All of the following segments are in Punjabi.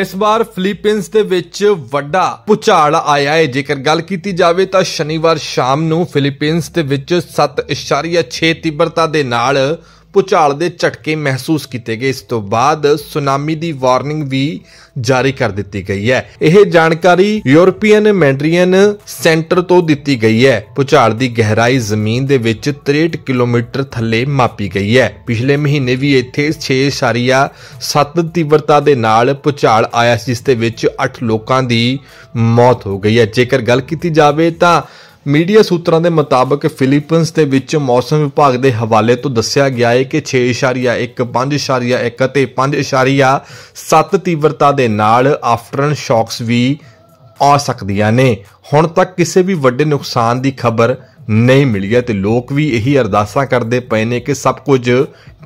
ਇਸ ਵਾਰ ਫਿਲੀਪੀਨਸ ਦੇ ਵਿੱਚ ਵੱਡਾ ਪੁਚਾਲ ਆਇਆ ਹੈ ਜੇਕਰ ਗੱਲ ਕੀਤੀ ਜਾਵੇ ਤਾਂ ਸ਼ਨੀਵਾਰ ਸ਼ਾਮ ਨੂੰ ਫਿਲੀਪੀਨਸ ਦੇ ਵਿੱਚ 7.6 ਤੀਬਰਤਾ ਦੇ ਨਾਲ ਭੁਚਾਲ ਦੇ ਝਟਕੇ ਮਹਿਸੂਸ ਕੀਤੇ ਗਏ ਇਸ ਤੋਂ ਬਾਅਦ ਸੁਨਾਮੀ ਦੀ ਵਾਰਨਿੰਗ ਵੀ ਜਾਰੀ ਕਰ ਦਿੱਤੀ ਗਈ ਹੈ ਇਹ ਜਾਣਕਾਰੀ ਯੂਰਪੀਅਨ ਮੈਂਡਰੀਅਨ ਸੈਂਟਰ ਤੋਂ ਦਿੱਤੀ ਗਈ ਹੈ ਭੁਚਾਲ ਦੀ ਗਹਿਰਾਈ ਜ਼ਮੀਨ ਦੇ ਵਿੱਚ 63 ਕਿਲੋਮੀਟਰ ਥੱਲੇ ਮਾਪੀ ਗਈ ਹੈ ਪਿਛਲੇ ਮਹੀਨੇ ਵੀ ਇੱਥੇ 6.7 ਤੀਬਰਤਾ ਦੇ ਨਾਲ ਭੁਚਾਲ ਆਇਆ ਸੀ ਜਿਸ ਦੇ ਵਿੱਚ 8 ਲੋਕਾਂ ਦੀ ਮੌਤ ਹੋ ਗਈ ਹੈ ਜੇਕਰ ਗੱਲ ਕੀਤੀ ਜਾਵੇ ਤਾਂ ਮੀਡੀਆ ਸੂਤਰਾਂ ਦੇ ਮੁਤਾਬਕ ਫਿਲੀਪੀਨਸ ਦੇ ਵਿੱਚ ਮੌਸਮ ਵਿਭਾਗ ਦੇ ਹਵਾਲੇ ਤੋਂ ਦੱਸਿਆ ਗਿਆ ਹੈ ਕਿ 6.1 5.1 ਅਤੇ 5.7 ਤੀਵਰਤਾ ਦੇ ਨਾਲ ਆਫਟਰਨ ਸ਼ੌਕਸ ਵੀ ਆ ਸਕਦੀਆਂ ਨੇ ਹੁਣ ਤੱਕ ਕਿਸੇ ਵੀ ਵੱਡੇ ਨੁਕਸਾਨ ਦੀ ਖਬਰ ਨਹੀਂ ਮਿਲ ਗਿਆ ਤੇ ਲੋਕ ਵੀ ਇਹੀ ਅਰਦਾਸਾਂ ਕਰਦੇ ਪਏ ਨੇ ਕਿ ਸਭ ਕੁਝ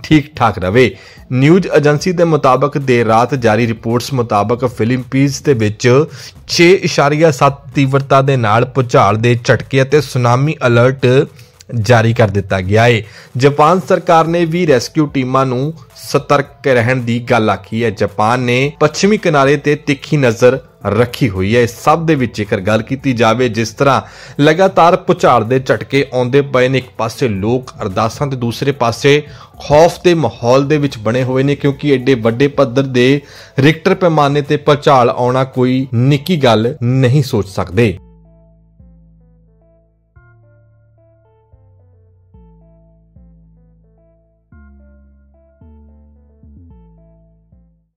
ਠੀਕ ਠਾਕ ਰਵੇ ਨਿਊਜ਼ ਏਜੰਸੀ ਦੇ ਮੁਤਾਬਕ ਦੇ ਰਾਤ ਜਾਰੀ ਰਿਪੋਰਟਸ ਮੁਤਾਬਕ ਪੀਸ ਦੇ ਵਿੱਚ 6.7 ਤੀਵਰਤਾ ਦੇ ਨਾਲ ਭੁਚਾਲ ਦੇ ਝਟਕੇ ਅਤੇ ਸੁਨਾਮੀ ਅਲਰਟ ਜਾਰੀ ਕਰ ਦਿੱਤਾ ਗਿਆ ਹੈ ਜਾਪਾਨ ਸਰਕਾਰ ਨੇ ਵੀ ਰੈਸਕਿਊ ਟੀਮਾਂ ਨੂੰ ਸਤਰਕ ਰਹਿਣ ਦੀ ਗੱਲ ਆਖੀ ਹੈ ਜਾਪਾਨ ਨੇ ਪੱਛਮੀ ਕਿਨਾਰੇ ਤੇ ਤਿੱਖੀ ਨਜ਼ਰ ਰੱਖੀ ਹੋਈ ਹੈ ਇਸ ਸਭ ਦੇ ਵਿੱਚ ਜੇਕਰ ਗੱਲ ਕੀਤੀ ਜਾਵੇ ਜਿਸ ਤਰ੍ਹਾਂ ਲਗਾਤਾਰ ਪੁਚਾਰ ਦੇ ਝਟਕੇ ਆਉਂਦੇ ਪਏ ਨੇ ਇੱਕ ਪਾਸੇ ਲੋਕ ਅਰਦਾਸਾਂ ਤੇ ਦੂਸਰੇ ਪਾਸੇ ਖੌਫ ਦੇ ਮਾਹੌਲ ਦੇ ਵਿੱਚ ਬਣੇ ਹੋਏ ਨੇ ਕਿਉਂਕਿ ਐਡੇ ਵੱਡੇ ਪੱਧਰ ਦੇ ਰਿਕਟਰ ਪੈਮਾਨੇ ਤੇ ਪਚਾਲ ਆਉਣਾ ਕੋਈ ਨਿੱਕੀ ਗੱਲ ਨਹੀਂ ਸੋਚ ਸਕਦੇ